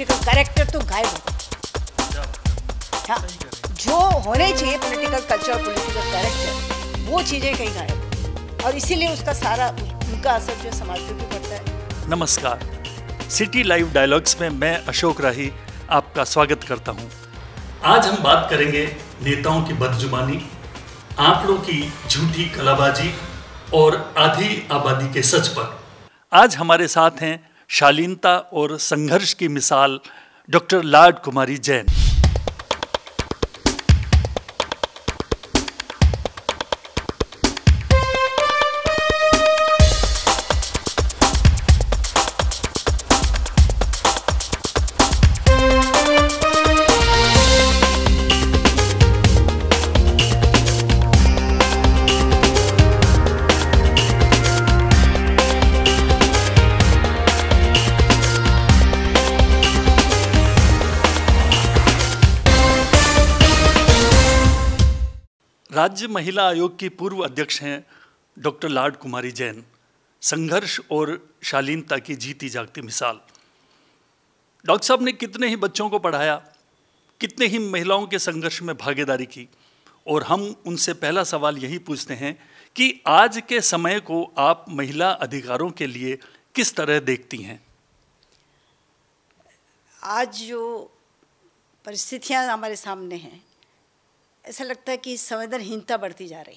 Political character तो गायब हो हाँ, जो होने चाहिए पॉलिटिकल कल्चर पॉलिटिकल कैरेक्टर वो चीज़ें कहीं गायब और इसीलिए उसका सारा उनका असर जो समाज पे भी पड़ता है नमस्कार सिटी लाइव डायलॉग्स में मैं अशोक राही आपका स्वागत करता हूँ आज हम बात करेंगे नेताओं की बदजुबानी आंकड़ों की झूठी कलाबाजी और आधी आबादी के सच पर आज हमारे साथ हैं शालीनता और संघर्ष की मिसाल डॉक्टर लाड कुमारी जैन राज्य महिला आयोग की पूर्व अध्यक्ष हैं डॉक्टर लाड कुमारी जैन संघर्ष और शालीनता की जीती जागती मिसाल डॉक्टर साहब ने कितने ही बच्चों को पढ़ाया कितने ही महिलाओं के संघर्ष में भागीदारी की और हम उनसे पहला सवाल यही पूछते हैं कि आज के समय को आप महिला अधिकारों के लिए किस तरह देखती हैं आज जो परिस्थितियां हमारे सामने हैं ऐसा लगता है कि संवेदनहीनता बढ़ती जा रही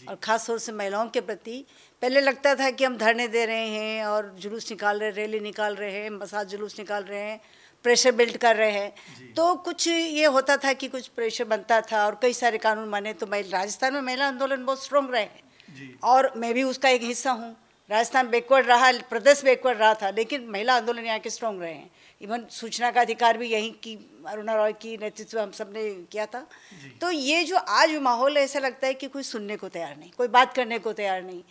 है और ख़ास तौर से महिलाओं के प्रति पहले लगता था कि हम धरने दे रहे हैं और जुलूस निकाल रहे रैली निकाल रहे हैं मसाज जुलूस निकाल रहे हैं प्रेशर बिल्ड कर रहे हैं तो कुछ ये होता था कि कुछ प्रेशर बनता था और कई सारे कानून माने तो महिला राजस्थान में महिला आंदोलन बहुत स्ट्रॉन्ग रहे हैं और मैं भी उसका एक हिस्सा हूँ राजस्थान बैकवर्ड रहा प्रदेश बैकवर्ड रहा था लेकिन महिला आंदोलन यहाँ के स्ट्रॉन्ग रहे हैं इवन सूचना का अधिकार भी यहीं की अरुणा रॉय की नेतृत्व हम सब ने किया था तो ये जो आज माहौल है ऐसा लगता है कि कोई सुनने को तैयार नहीं कोई बात करने को तैयार नहीं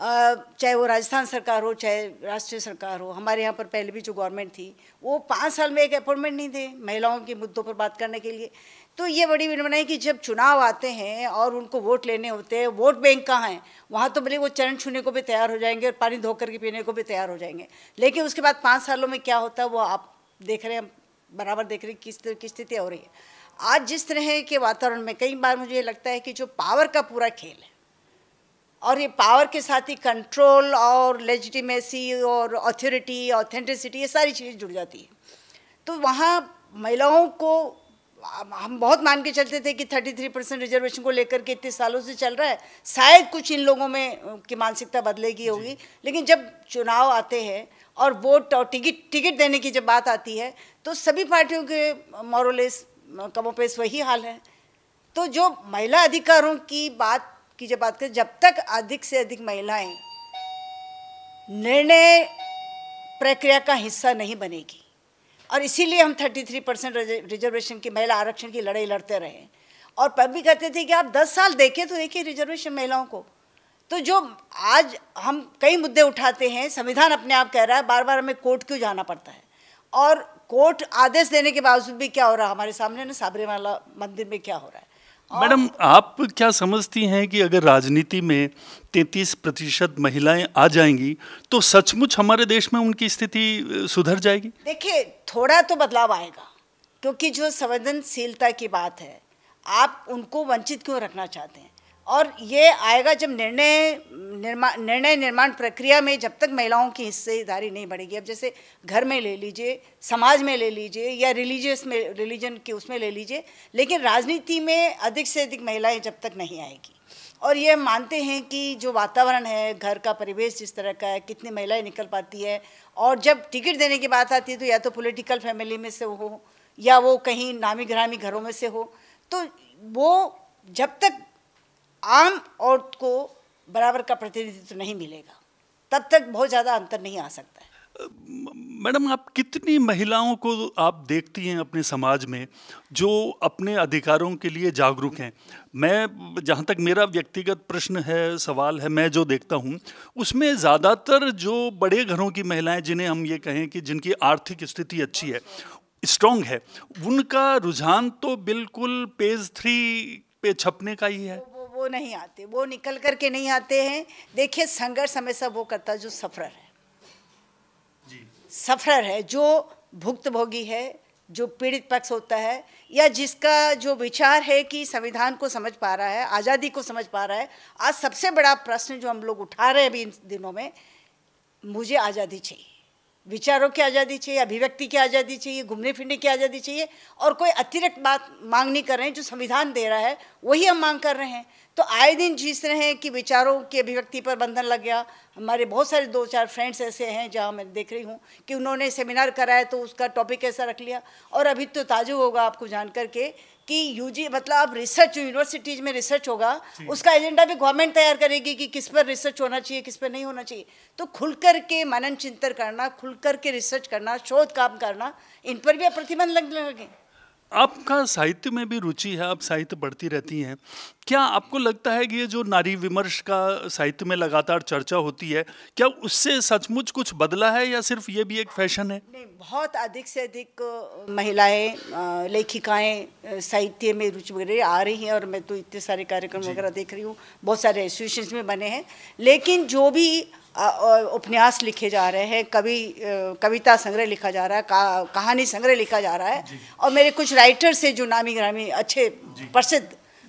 चाहे वो राजस्थान सरकार हो चाहे राष्ट्रीय सरकार हो हमारे यहाँ पर पहले भी जो गवर्नमेंट थी वो पाँच साल में एक अपॉइंटमेंट नहीं थे महिलाओं के मुद्दों पर बात करने के लिए तो ये बड़ी विडंबना है कि जब चुनाव आते हैं और उनको वोट लेने होते हैं वोट बैंक कहाँ हैं वहाँ तो भले वो चरण छूने को भी तैयार हो जाएंगे और पानी धो करके पीने को भी तैयार हो जाएंगे लेकिन उसके बाद पाँच सालों में क्या होता है वो आप देख रहे हैं बराबर देख रहे हैं किस तरह की स्थिति हो रही है आज जिस तरह के वातावरण में कई बार मुझे लगता है कि जो पावर का पूरा खेल है और ये पावर के साथ ही कंट्रोल और लेजिटिमेसी और अथॉरिटी ऑथेंटिसिटी ये सारी चीज़ें जुड़ जाती है तो वहाँ महिलाओं को हम बहुत मान के चलते थे कि 33 परसेंट रिजर्वेशन को लेकर के इतने सालों से चल रहा है शायद कुछ इन लोगों में की मानसिकता बदलेगी होगी लेकिन जब चुनाव आते हैं और वोट और टिकट टिकट देने की जब बात आती है तो सभी पार्टियों के मोरलेस कमोपेस वही हाल है तो जो महिला अधिकारों की बात की जब बात करें जब तक अधिक से अधिक महिलाएँ निर्णय प्रक्रिया का हिस्सा नहीं बनेगी और इसीलिए हम 33 परसेंट रिजर्वेशन की महिला आरक्षण की लड़ाई लड़ते रहे और पब भी कहते थे कि आप 10 साल देखें तो देखिए रिजर्वेशन महिलाओं को तो जो आज हम कई मुद्दे उठाते हैं संविधान अपने आप कह रहा है बार बार हमें कोर्ट क्यों जाना पड़ता है और कोर्ट आदेश देने के बावजूद भी क्या हो रहा है हमारे सामने ना साबरीमाला मंदिर में क्या हो रहा है मैडम आप क्या समझती हैं कि अगर राजनीति में तैतीस प्रतिशत महिलाएं आ जाएंगी तो सचमुच हमारे देश में उनकी स्थिति सुधर जाएगी देखिए थोड़ा तो बदलाव आएगा क्योंकि जो संवेदनशीलता की बात है आप उनको वंचित क्यों रखना चाहते हैं और ये आएगा जब निर्णय निर्माण निर्णय निर्माण प्रक्रिया में जब तक महिलाओं की हिस्सेदारी नहीं बढ़ेगी अब जैसे घर में ले लीजिए समाज में ले लीजिए या रिलीजियस में रिलीजन के उसमें ले लीजिए लेकिन राजनीति में अधिक से अधिक महिलाएं जब तक नहीं आएगी और ये मानते हैं कि जो वातावरण है घर का परिवेश जिस तरह का है कितनी महिलाएं निकल पाती है और जब टिकट देने की बात आती है तो या तो पॉलिटिकल फैमिली में से हो या वो कहीं नामी ग्रामी घरों में से हो तो वो जब तक आम औरत को बराबर का प्रतिनिधित्व नहीं मिलेगा तब तक बहुत ज़्यादा अंतर नहीं आ सकता है मैडम आप कितनी महिलाओं को आप देखती हैं अपने समाज में जो अपने अधिकारों के लिए जागरूक हैं मैं जहाँ तक मेरा व्यक्तिगत प्रश्न है सवाल है मैं जो देखता हूँ उसमें ज़्यादातर जो बड़े घरों की महिलाएं जिन्हें हम ये कहें कि जिनकी आर्थिक स्थिति अच्छी है स्ट्रॉन्ग है उनका रुझान तो बिल्कुल पेज थ्री पे छपने का ही है वो नहीं आते वो निकल कर के नहीं आते हैं देखिए संघर्ष हमेशा वो करता है जो सफरर है जी। सफरर है जो भुक्तभोगी है जो पीड़ित पक्ष होता है या जिसका जो विचार है कि संविधान को समझ पा रहा है आज़ादी को समझ पा रहा है आज सबसे बड़ा प्रश्न जो हम लोग उठा रहे हैं अभी इन दिनों में मुझे आज़ादी चाहिए विचारों की आज़ादी चाहिए अभिव्यक्ति की आज़ादी चाहिए घूमने फिरने की आज़ादी चाहिए और कोई अतिरिक्त बात मांग नहीं कर रहे हैं जो संविधान दे रहा है वही हम मांग कर रहे हैं तो आए दिन जीत रहे हैं कि विचारों की अभिव्यक्ति पर बंधन लग गया हमारे बहुत सारे दो चार फ्रेंड्स ऐसे हैं जहाँ मैं देख रही हूँ कि उन्होंने सेमिनार कराया तो उसका टॉपिक ऐसा रख लिया और अभी तो ताजुब होगा आपको जान कर के कि यूजी मतलब अब रिसर्च यूनिवर्सिटीज में रिसर्च होगा उसका एजेंडा भी गवर्नमेंट तैयार करेगी कि किस पर रिसर्च होना चाहिए किस पर नहीं होना चाहिए तो खुल कर के मनन चिंतन करना खुल कर के रिसर्च करना शोध काम करना इन पर भी अब प्रतिबंध लगने लगे आपका साहित्य में भी रुचि है आप साहित्य पढ़ती रहती हैं क्या आपको लगता है कि ये जो नारी विमर्श का साहित्य में लगातार चर्चा होती है क्या उससे सचमुच कुछ बदला है या सिर्फ ये भी एक फैशन है नहीं बहुत अधिक से अधिक महिलाएं लेखिकाएं साहित्य में रुचि वगैरह आ रही हैं और मैं तो इतने सारे कार्यक्रम वगैरह देख रही हूँ बहुत सारे एसोसिएशन में बने हैं लेकिन जो भी उपन्यास लिखे जा रहे हैं कभी कविता संग्रह लिखा जा रहा है का, कहानी संग्रह लिखा जा रहा है और मेरे कुछ राइटर्स हैं जो नामी ग्रामी अच्छे प्रसिद्ध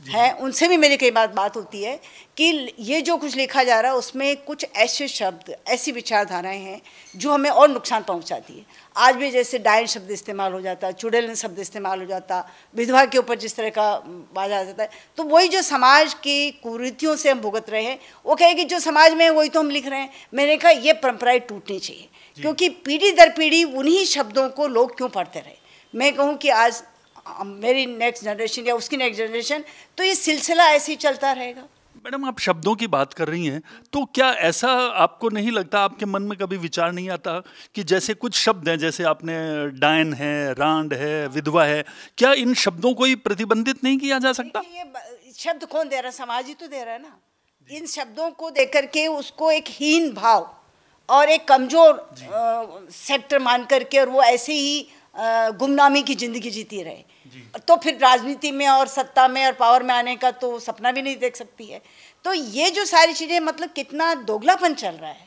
हैं उनसे भी मेरी कई बार बात होती है कि ये जो कुछ लिखा जा रहा है उसमें कुछ ऐसे शब्द ऐसी विचारधाराएं हैं जो हमें और नुकसान पहुंचाती है आज भी जैसे डायन शब्द इस्तेमाल हो जाता है चुड़ैल शब्द इस्तेमाल हो जाता विधवा के ऊपर जिस तरह का बाजा जाता है तो वही जो समाज की कुरीतियों से हम भुगत रहे हैं वो कहे कि जो समाज में है वही तो हम लिख रहे हैं मैंने कहा ये परंपराएं टूटनी चाहिए क्योंकि पीढ़ी दर पीढ़ी उन्हीं शब्दों को लोग क्यों पढ़ते रहे मैं कहूँ कि आज मेरी नेक्स्ट जनरेशन या उसकी नेक्स्ट जनरेशन तो ये सिलसिला ऐसे ही चलता रहेगा मैडम आप शब्दों की बात कर रही हैं तो क्या ऐसा आपको नहीं लगता आपके मन में कभी विचार नहीं आता कि जैसे कुछ शब्द हैं जैसे आपने डायन है रांड है विधवा है क्या इन शब्दों को ही प्रतिबंधित नहीं किया जा सकता ये शब्द कौन दे रहा है समाज ही तो दे रहा है ना इन शब्दों को दे करके उसको एक हीन भाव और एक कमज़ोर सेक्टर मान करके और वो ऐसे ही गुमनामी की ज़िंदगी जीती रहे तो फिर राजनीति में और सत्ता में और पावर में आने का तो सपना भी नहीं देख सकती है तो ये जो सारी चीज़ें मतलब कितना दोगलापन चल रहा है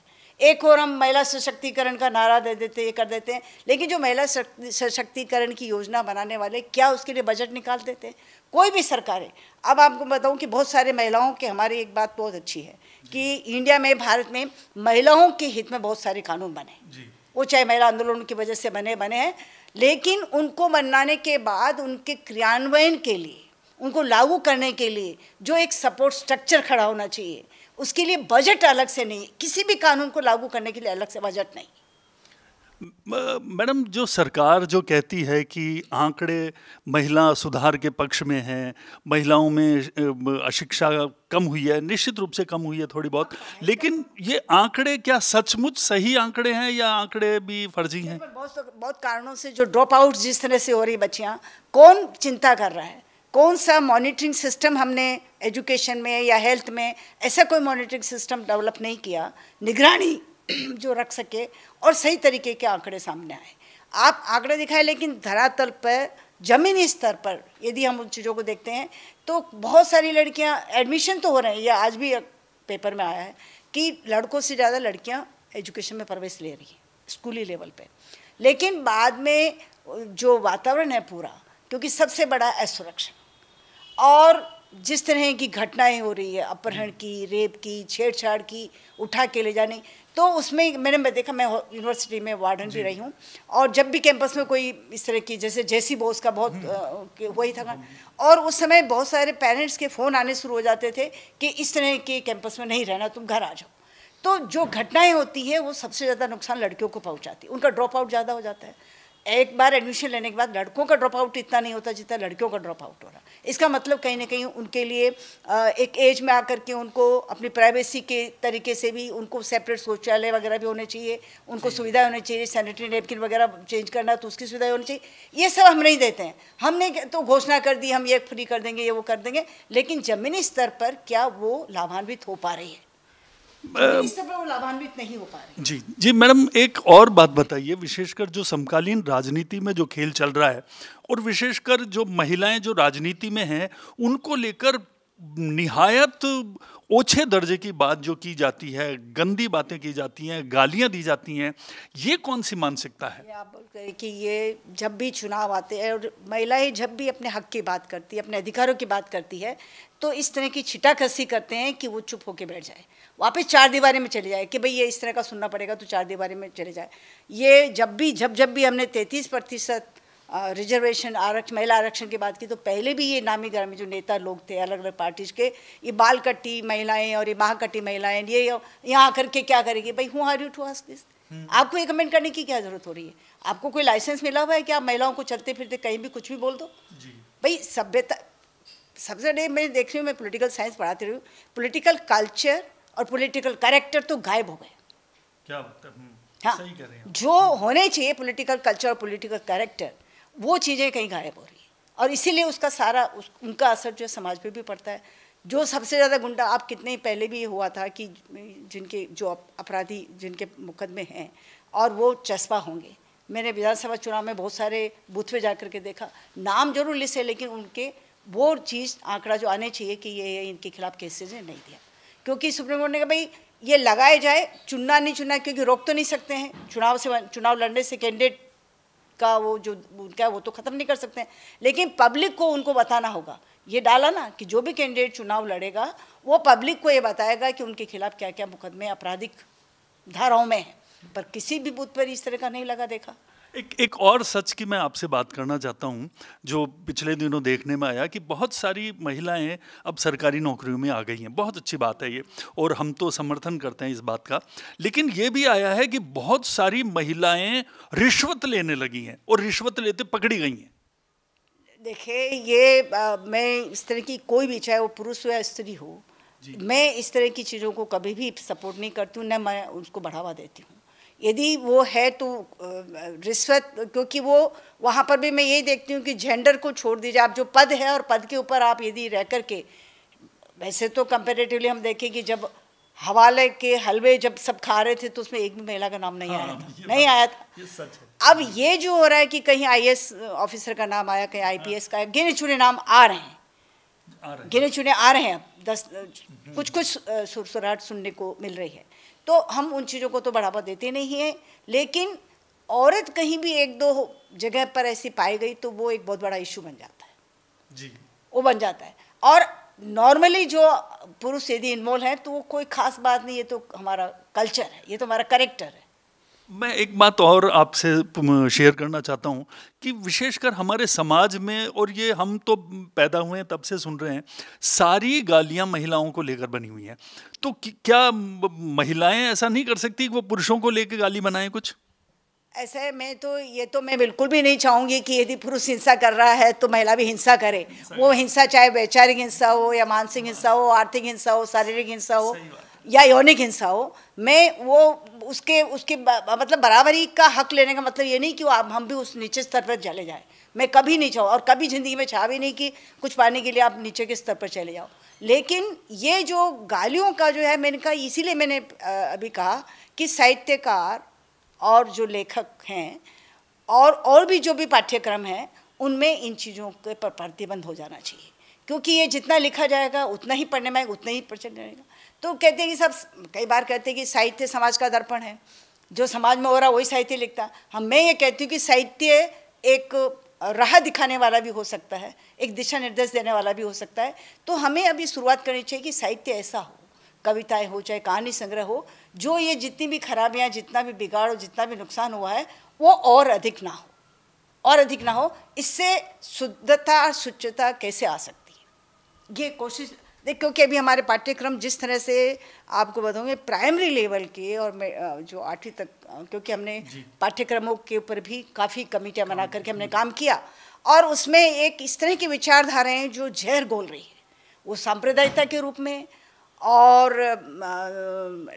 एक और हम महिला सशक्तिकरण का नारा दे देते ये कर देते हैं लेकिन जो महिला सशक्तिकरण की योजना बनाने वाले क्या उसके लिए बजट निकाल देते हैं कोई भी सरकारें अब आपको बताऊं कि बहुत सारे महिलाओं के हमारी एक बात बहुत अच्छी है कि इंडिया में भारत में महिलाओं के हित में बहुत सारे कानून बने वो चाहे महिला आंदोलन की वजह से बने बने हैं लेकिन उनको बनाने के बाद उनके क्रियान्वयन के लिए उनको लागू करने के लिए जो एक सपोर्ट स्ट्रक्चर खड़ा होना चाहिए उसके लिए बजट अलग से नहीं किसी भी कानून को लागू करने के लिए अलग से बजट नहीं मैडम जो सरकार जो कहती है कि आंकड़े महिला सुधार के पक्ष में हैं महिलाओं में अशिक्षा कम हुई है निश्चित रूप से कम हुई है थोड़ी बहुत हाँ, हाँ। लेकिन ये आंकड़े क्या सचमुच सही आंकड़े हैं या आंकड़े भी फर्जी हैं बहुत बहुत कारणों से जो ड्रॉप आउट जिस तरह से हो रही बच्चियाँ कौन चिंता कर रहा है कौन सा मॉनिटरिंग सिस्टम हमने एजुकेशन में या हेल्थ में ऐसा कोई मॉनिटरिंग सिस्टम डेवलप नहीं किया निगरानी जो रख सके और सही तरीके के आंकड़े सामने आए आप आंकड़े दिखाए लेकिन धरातल पर जमीनी स्तर पर यदि हम उन चीज़ों को देखते हैं तो बहुत सारी लड़कियां एडमिशन तो हो रहे हैं या आज भी पेपर में आया है कि लड़कों से ज़्यादा लड़कियां एजुकेशन में प्रवेश ले रही हैं स्कूली लेवल पे लेकिन बाद में जो वातावरण है पूरा क्योंकि सबसे बड़ा असुरक्षा और जिस तरह की घटनाएं हो रही है अपहरण की रेप की छेड़छाड़ की उठा के ले जाने तो उसमें मैंने मैं देखा मैं यूनिवर्सिटी में वार्डन भी रही हूँ और जब भी कैंपस में कोई इस तरह की जैसे जैसी बोस का बहुत हम्म। वही था और उस समय बहुत सारे पेरेंट्स के फ़ोन आने शुरू हो जाते थे कि इस तरह के कैंपस में नहीं रहना तुम घर आ जाओ तो जो घटनाएं होती है वो सबसे ज़्यादा नुकसान लड़कियों को पहुँचाती उनका ड्रॉप आउट ज़्यादा हो जाता है एक बार एडमिशन लेने के बाद लड़कों का ड्रॉप आउट इतना नहीं होता जितना लड़कियों का ड्रॉप आउट हो रहा इसका मतलब कहीं ना कहीं उनके लिए एक एज में आकर के उनको अपनी प्राइवेसी के तरीके से भी उनको सेपरेट शौचालय वगैरह भी होने चाहिए उनको सुविधा होनी चाहिए सैनिटरी नेपकिन वगैरह चेंज करना तो उसकी सुविधा होनी चाहिए ये सब हम नहीं देते हैं हमने तो घोषणा कर दी हम ये फ्री कर देंगे ये वो कर देंगे लेकिन ज़मीनी स्तर पर क्या वो लाभान्वित हो पा रही है तो लाभान्वित नहीं हो पा रहे जी जी मैडम एक और बात बताइए विशेषकर जो समकालीन राजनीति में जो खेल चल रहा है और विशेषकर जो महिलाएं जो राजनीति में हैं उनको लेकर निहायत ओछे दर्जे की बात जो की जाती है गंदी बातें की जाती हैं गालियां दी जाती हैं ये कौन सी मानसिकता है आप बोल रहे कि ये जब भी चुनाव आते हैं और महिलाएं जब भी अपने हक की बात करती है अपने अधिकारों की बात करती है तो इस तरह की छिटाखसी करते हैं कि वो चुप होकर बैठ जाए वापस चार दीवारी में चले जाए कि भाई ये इस तरह का सुनना पड़ेगा तो चार दीवारी में चले जाए ये जब भी जब जब भी हमने तैंतीस प्रतिशत रिजर्वेशन आरक्षण महिला आरक्षण की बात की तो पहले भी ये नामी ग्रामी जो नेता लोग थे अलग अलग पार्टीज के ये बाल कट्टी महिलाएं और ये महाकट्टी महिलाएं ये यहाँ आकर के क्या करेगी भाई who are you to ask this आपको ये कमेंट करने की क्या ज़रूरत हो रही है आपको कोई लाइसेंस मिला हुआ है कि आप महिलाओं को चलते फिरते कहीं भी कुछ भी बोल दो भाई सभ्यता सबसे डे मैं देख रही हूँ मैं पोलिटिकल साइंस पढ़ाती रही हूँ पोलिटिकल कल्चर और पॉलिटिकल कैरेक्टर तो गायब हो गए क्या हम्म, हाँ सही कह रहे हैं जो होने चाहिए पॉलिटिकल कल्चर और पॉलिटिकल कैरेक्टर वो चीज़ें कहीं गायब हो रही हैं और इसीलिए उसका सारा उस, उनका असर जो समाज पर भी पड़ता है जो सबसे ज़्यादा गुंडा आप कितने ही पहले भी हुआ था कि जिनके जो अपराधी जिनके मुकदमे हैं और वो चस्पा होंगे मैंने विधानसभा चुनाव में बहुत सारे बूथ पे जा के देखा नाम जरूर लिस्ट है लेकिन उनके वो चीज़ आंकड़ा जो आने चाहिए कि ये इनके खिलाफ केसेज नहीं दिया क्योंकि सुप्रीम कोर्ट ने कहा भाई ये लगाए जाए चुनना नहीं चुनना क्योंकि रोक तो नहीं सकते हैं चुनाव से चुनाव लड़ने से कैंडिडेट का वो जो उनका वो तो ख़त्म नहीं कर सकते हैं लेकिन पब्लिक को उनको बताना होगा ये डाला ना कि जो भी कैंडिडेट चुनाव लड़ेगा वो पब्लिक को ये बताएगा कि उनके खिलाफ क्या क्या मुकदमे आपराधिक धाराओं में है पर किसी भी बूथ पर इस तरह का नहीं लगा देखा एक एक और सच की मैं आपसे बात करना चाहता हूँ जो पिछले दिनों देखने में आया कि बहुत सारी महिलाएं अब सरकारी नौकरियों में आ गई हैं बहुत अच्छी बात है ये और हम तो समर्थन करते हैं इस बात का लेकिन ये भी आया है कि बहुत सारी महिलाएं रिश्वत लेने लगी हैं और रिश्वत लेते पकड़ी गई हैं देखिए ये आ, मैं इस तरह की कोई भी चाहे वो पुरुष हो या स्त्री हो मैं इस तरह की चीज़ों को कभी भी सपोर्ट नहीं करती हूँ न मैं उसको बढ़ावा देती हूँ यदि वो है तो रिश्वत क्योंकि वो वहाँ पर भी मैं यही देखती हूँ कि जेंडर को छोड़ दीजिए आप जो पद है और पद के ऊपर आप यदि रह कर के वैसे तो कंपेरेटिवली हम देखें कि जब हवाले के हलवे जब सब खा रहे थे तो उसमें एक भी महिला का नाम नहीं हाँ, आया था नहीं आया था अब ये जो हो रहा है कि कहीं आई ऑफिसर का नाम आया कहीं आईपीएस का गिने चुने नाम आ रहे हैं गिने चुने आ रहे हैं अब दस कुछ कुछ सुरसुराहट सुनने को मिल रही है तो हम उन चीज़ों को तो बढ़ावा देते नहीं हैं लेकिन औरत कहीं भी एक दो जगह पर ऐसी पाई गई तो वो एक बहुत बड़ा इशू बन जाता है जी वो बन जाता है और नॉर्मली जो पुरुष यदि इन्वॉल्व हैं तो वो कोई खास बात नहीं ये तो हमारा कल्चर है ये तो हमारा करेक्टर है मैं एक बात और आपसे शेयर करना चाहता हूँ कि विशेषकर हमारे समाज में और ये हम तो पैदा हुए हैं तब से सुन रहे हैं सारी गालियाँ महिलाओं को लेकर बनी हुई हैं तो क्या महिलाएं ऐसा नहीं कर सकती कि वो पुरुषों को लेकर गाली बनाएं कुछ ऐसा है मैं तो ये तो मैं बिल्कुल भी नहीं चाहूँगी कि यदि पुरुष हिंसा कर रहा है तो महिला भी हिंसा करे वो हिंसा चाहे वैचारिक हिंसा हो या मानसिक हिंसा हो आर्थिक हिंसा हो शारीरिक हिंसा हो या यौनिक हिंसा हो मैं वो उसके उसके मतलब बराबरी का हक लेने का मतलब ये नहीं कि आप हम भी उस नीचे स्तर पर चले जाएं मैं कभी नहीं चाहूँ और कभी ज़िंदगी में चाह भी नहीं कि कुछ पाने के लिए आप नीचे के स्तर पर चले जाओ लेकिन ये जो गालियों का जो है मैंने कहा इसीलिए मैंने अभी कहा कि साहित्यकार और जो लेखक हैं और और भी जो भी पाठ्यक्रम हैं उनमें इन चीज़ों के पर प्रतिबंध हो जाना चाहिए क्योंकि ये जितना लिखा जाएगा उतना ही पढ़ने में आएगा उतना ही प्रचल जाएगा तो कहते हैं कि सब कई बार कहते हैं कि साहित्य समाज का दर्पण है जो समाज में हो रहा वही साहित्य लिखता हम हाँ, मैं ये कहती हूँ कि साहित्य एक राह दिखाने वाला भी हो सकता है एक दिशा निर्देश देने वाला भी हो सकता है तो हमें अभी शुरुआत करनी चाहिए कि साहित्य ऐसा हो कविताएं हो चाहे कहानी संग्रह हो जो ये जितनी भी खराबियाँ जितना भी बिगाड़ हो जितना भी नुकसान हुआ है वो और अधिक ना हो और अधिक ना हो इससे शुद्धता और शुद्धता कैसे आ सकती है ये कोशिश देख क्योंकि अभी हमारे पाठ्यक्रम जिस तरह से आपको बताऊंगे प्राइमरी लेवल के और जो आठवीं तक क्योंकि हमने पाठ्यक्रमों के ऊपर भी काफ़ी कमेटियाँ बना करके हमने काम किया और उसमें एक इस तरह की विचारधाराएं जो जहर गोल रही है वो सांप्रदायिकता के रूप में और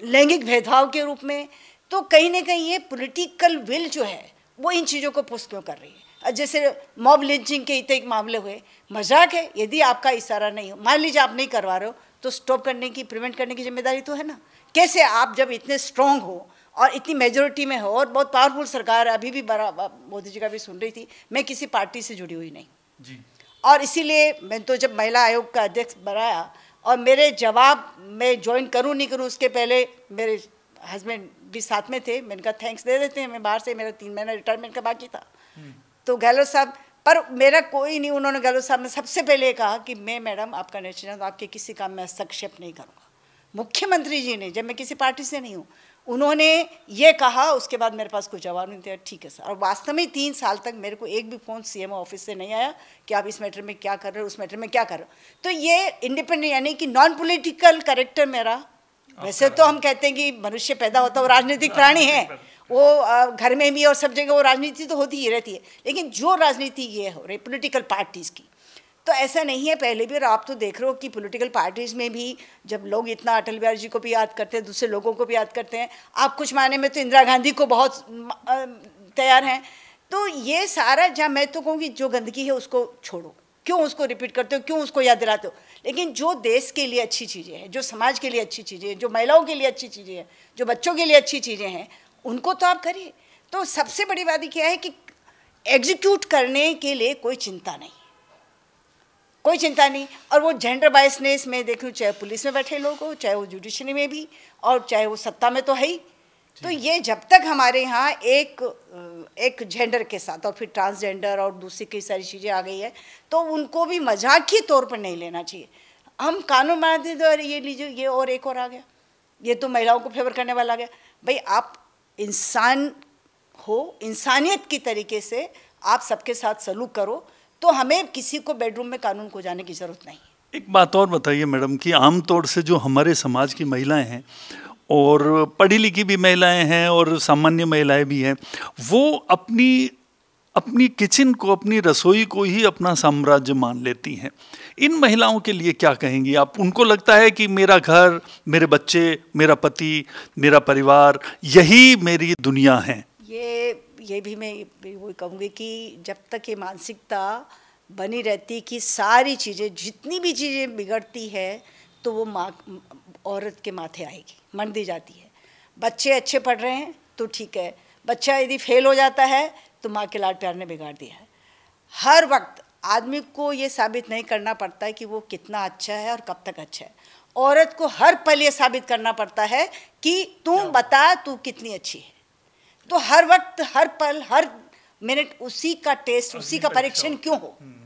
लैंगिक भेदभाव के रूप में तो कहीं ना कहीं ये पोलिटिकल विल जो है वो इन चीज़ों को पुष्ट क्यों कर रही है जैसे मॉब लिंचिंग के इतने एक मामले हुए मजाक है यदि आपका इशारा नहीं हो मान लीजिए आप नहीं करवा रहे हो तो स्टॉप करने की प्रिवेंट करने की जिम्मेदारी तो है ना कैसे आप जब इतने स्ट्रांग हो और इतनी मेजोरिटी में हो और बहुत पावरफुल सरकार अभी भी बड़ा मोदी जी का भी सुन रही थी मैं किसी पार्टी से जुड़ी हुई नहीं जी और इसीलिए मैं तो जब महिला आयोग का अध्यक्ष बनाया और मेरे जवाब मैं ज्वाइन करूँ नहीं करूँ उसके पहले मेरे हस्बैंड भी साथ में थे मैंने कहा थैंक्स दे देते हैं मैं बाहर से मेरा तीन महीना रिटायरमेंट का बाकी था तो गहलोत साहब पर मेरा कोई नहीं उन्होंने गहलोत साहब ने सबसे पहले कहा कि मैं मैडम आपका तो आपके किसी काम में हस्तक्षेप नहीं करूँगा मुख्यमंत्री जी ने जब मैं किसी पार्टी से नहीं हूँ उन्होंने ये कहा उसके बाद मेरे पास कोई जवाब नहीं दिया ठीक है सर और वास्तव में तीन साल तक मेरे को एक भी फ़ोन सीएमओ ऑफिस से नहीं आया कि आप इस मैटर में क्या कर रहे हो उस मैटर में क्या कर रहे हो तो ये इंडिपेंडेंट यानी कि नॉन पॉलिटिकल करेक्टर मेरा वैसे तो हम कहते हैं कि मनुष्य पैदा होता है वो राजनीतिक प्राणी है वो घर में भी और सब जगह वो राजनीति तो होती ही रहती है लेकिन जो राजनीति ये हो रही पोलिटिकल पार्टीज़ की तो ऐसा नहीं है पहले भी और आप तो देख रहे हो कि पॉलिटिकल पार्टीज़ में भी जब लोग इतना अटल बिहारी जी को भी याद करते हैं दूसरे लोगों को भी याद करते हैं आप कुछ मायने में तो इंदिरा गांधी को बहुत तैयार हैं तो ये सारा जहाँ मैं तो कहूँगी जो गंदगी है उसको छोड़ो क्यों उसको रिपीट करते हो क्यों उसको याद दिलाते हो लेकिन जो देश के लिए अच्छी चीज़ें हैं जो समाज के लिए अच्छी चीज़ें हैं जो महिलाओं के लिए अच्छी चीज़ें हैं जो बच्चों के लिए अच्छी चीज़ें हैं उनको तो आप करिए तो सबसे बड़ी बात क्या है कि एग्जीक्यूट करने के लिए कोई चिंता नहीं कोई चिंता नहीं और वो जेंडर बायसनेस में देखूँ चाहे पुलिस में बैठे लोग हो चाहे वो जुडिशरी में भी और चाहे वो सत्ता में तो है ही तो ये जब तक हमारे यहाँ एक एक जेंडर के साथ और फिर ट्रांसजेंडर और दूसरी कई सारी चीज़ें आ गई है तो उनको भी मजाक के तौर पर नहीं लेना चाहिए हम कानून बनाते तो अरे ये लीजिए ये और एक और आ गया ये तो महिलाओं को फेवर करने वाला आ गया भाई आप इंसान हो इंसानियत की तरीके से आप सबके साथ सलूक करो तो हमें किसी को बेडरूम में कानून को जाने की ज़रूरत नहीं एक बात और बताइए मैडम कि आमतौर से जो हमारे समाज की महिलाएं हैं और पढ़ी लिखी भी महिलाएं हैं और सामान्य महिलाएं भी हैं वो अपनी अपनी किचन को अपनी रसोई को ही अपना साम्राज्य मान लेती हैं इन महिलाओं के लिए क्या कहेंगी आप उनको लगता है कि मेरा घर मेरे बच्चे मेरा पति मेरा परिवार यही मेरी दुनिया है ये ये भी मैं वो कहूँगी कि जब तक ये मानसिकता बनी रहती कि सारी चीज़ें जितनी भी चीज़ें बिगड़ती है तो वो माँ औरत के माथे आएगी मर दी जाती है बच्चे अच्छे पढ़ रहे हैं तो ठीक है बच्चा यदि फेल हो जाता है तो माँ के लाड प्यार ने बिगाड़ दिया है हर वक्त आदमी को ये साबित नहीं करना पड़ता है कि वो कितना अच्छा है और कब तक अच्छा है औरत को हर पल ये साबित करना पड़ता है कि तू बता तू कितनी अच्छी है तो हर वक्त हर पल हर मिनट उसी का टेस्ट उसी का परीक्षण क्यों हो हम्म।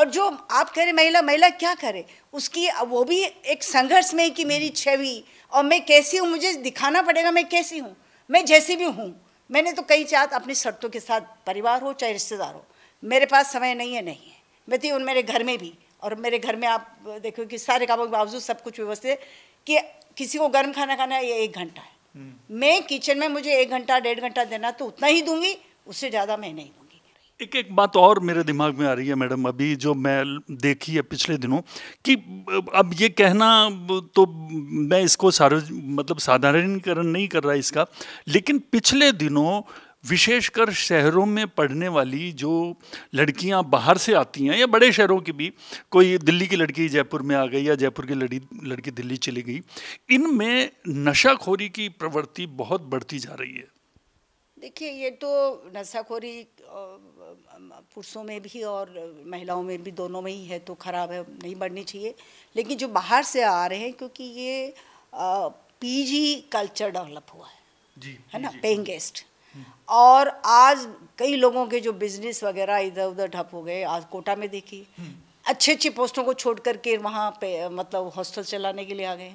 और जो आप कह रहे महिला महिला क्या करे उसकी वो भी एक संघर्ष में कि मेरी हम्म। छवि और मैं कैसी हूँ मुझे दिखाना पड़ेगा मैं कैसी हूँ मैं जैसी भी हूँ मैंने तो कई चाहत अपनी शर्तों के साथ परिवार हो चाहे रिश्तेदार हो मेरे पास समय नहीं है नहीं है मैं थी तो उन मेरे घर में भी और मेरे घर में आप देखो कि सारे कामों के बावजूद सब कुछ व्यवस्थित कि किसी को गर्म खाना खाना है ये एक घंटा है हम्म। मैं किचन में मुझे एक घंटा डेढ़ घंटा देना तो उतना ही दूंगी उससे ज़्यादा मैं नहीं एक एक बात और मेरे दिमाग में आ रही है मैडम अभी जो मैं देखी है पिछले दिनों कि अब ये कहना तो मैं इसको सार मतलब साधारणीकरण नहीं कर रहा इसका लेकिन पिछले दिनों विशेषकर शहरों में पढ़ने वाली जो लड़कियां बाहर से आती हैं या बड़े शहरों की भी कोई दिल्ली की लड़की जयपुर में आ गई या जयपुर की लड़ी लड़की दिल्ली चली गई इनमें नशाखोरी की प्रवृत्ति बहुत बढ़ती जा रही है देखिए ये तो नशाखोरी पुरुषों में भी और महिलाओं में भी दोनों में ही है तो ख़राब है नहीं बढ़नी चाहिए लेकिन जो बाहर से आ रहे हैं क्योंकि ये पीजी कल्चर डेवलप हुआ है जी, है ना पेइंग गेस्ट हम्म। और आज कई लोगों के जो बिजनेस वगैरह इधर उधर ठप हो गए आज कोटा में देखिए हम्म। अच्छे अच्छे पोस्टों को छोड़ करके वहाँ पे मतलब हॉस्टल चलाने के लिए आ गए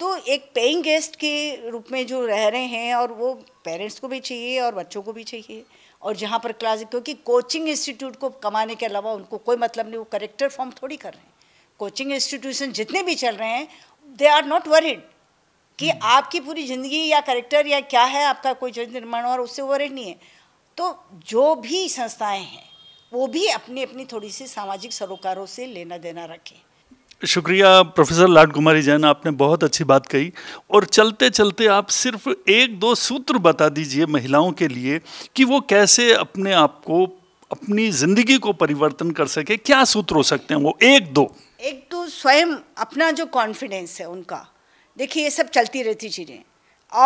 तो एक पेइंग गेस्ट के रूप में जो रह रहे हैं और वो पेरेंट्स को भी चाहिए और बच्चों को भी चाहिए और जहाँ पर क्लास क्योंकि कोचिंग इंस्टीट्यूट को कमाने के अलावा उनको कोई मतलब नहीं वो करेक्टर फॉर्म थोड़ी कर रहे हैं कोचिंग इंस्टीट्यूशन जितने भी चल रहे हैं दे आर नॉट वरिड कि हम्म। आपकी पूरी ज़िंदगी या करेक्टर या क्या है आपका कोई चरित्र निर्माण और उससे वरिड नहीं है तो जो भी संस्थाएँ हैं वो भी अपनी अपनी थोड़ी सी सामाजिक सरोकारों से लेना देना रखें शुक्रिया प्रोफेसर लाड कुमारी जैन आपने बहुत अच्छी बात कही और चलते चलते आप सिर्फ एक दो सूत्र बता दीजिए महिलाओं के लिए कि वो कैसे अपने आप को अपनी ज़िंदगी को परिवर्तन कर सके क्या सूत्र हो सकते हैं वो एक दो एक तो स्वयं अपना जो कॉन्फिडेंस है उनका देखिए ये सब चलती रहती चीज़ें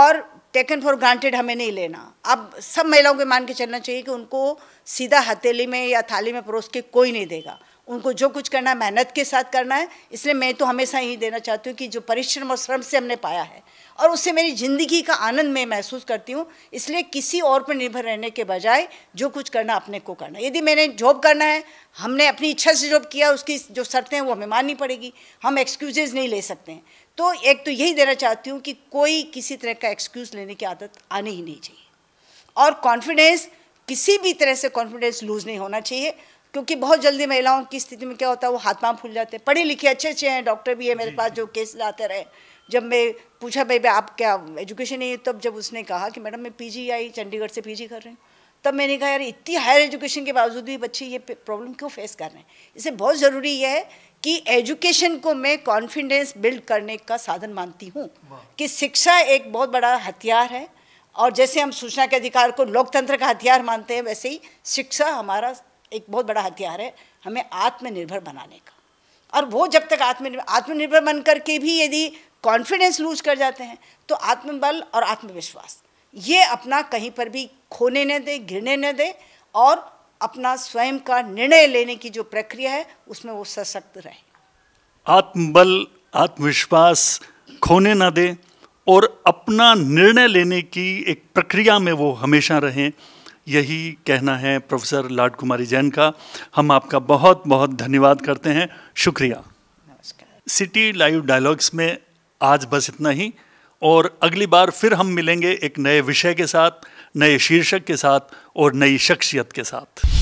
और टेकन फॉर ग्रांटेड हमें नहीं लेना अब सब महिलाओं को मान के चलना चाहिए कि उनको सीधा हथेली में या थाली में परोस के कोई नहीं देगा उनको जो कुछ करना है मेहनत के साथ करना है इसलिए मैं तो हमेशा यही देना चाहती हूँ कि जो परिश्रम और श्रम से हमने पाया है और उससे मेरी ज़िंदगी का आनंद मैं महसूस करती हूँ इसलिए किसी और पर निर्भर रहने के बजाय जो कुछ करना अपने को करना यदि मैंने जॉब करना है हमने अपनी इच्छा से जॉब किया उसकी जो शर्तें हैं वो हमें माननी पड़ेगी हम एक्सक्यूजेज नहीं ले सकते हैं तो एक तो यही देना चाहती हूँ कि कोई किसी तरह का एक्सक्यूज़ लेने की आदत आनी ही नहीं चाहिए और कॉन्फिडेंस किसी भी तरह से कॉन्फिडेंस लूज़ नहीं होना चाहिए क्योंकि बहुत जल्दी महिलाओं की स्थिति में क्या होता है वो हाथ पाँव फूल जाते हैं पढ़े लिखे अच्छे अच्छे हैं डॉक्टर भी है मेरे पास जो केस लाते रहे जब मैं पूछा भाई आप क्या एजुकेशन नहीं है तब जब उसने कहा कि मैडम मैं पीजी आई चंडीगढ़ से पीजी कर रही हूँ तब मैंने कहा यार इतनी हायर एजुकेशन के बावजूद भी बच्चे ये प्रॉब्लम क्यों फेस कर रहे हैं इसे बहुत ज़रूरी है कि एजुकेशन को मैं कॉन्फिडेंस बिल्ड करने का साधन मानती हूँ कि शिक्षा एक बहुत बड़ा हथियार है और जैसे हम सूचना के अधिकार को लोकतंत्र का हथियार मानते हैं वैसे ही शिक्षा हमारा एक बहुत बड़ा हथियार है हमें आत्मनिर्भर बनाने का और वो जब तक आत्मनिर्भर आत्मनिर्भर बन करके भी यदि कॉन्फिडेंस लूज कर जाते हैं तो आत्मबल और आत्मविश्वास ये अपना कहीं पर भी खोने न दे घिरने न दे और अपना स्वयं का निर्णय लेने की जो प्रक्रिया है उसमें वो सशक्त रहे आत्मबल आत्मविश्वास खोने ना दे और अपना निर्णय लेने की एक प्रक्रिया में वो हमेशा रहें यही कहना है प्रोफेसर लाड कुमारी जैन का हम आपका बहुत बहुत धन्यवाद करते हैं शुक्रिया सिटी लाइव डायलॉग्स में आज बस इतना ही और अगली बार फिर हम मिलेंगे एक नए विषय के साथ नए शीर्षक के साथ और नई शख्सियत के साथ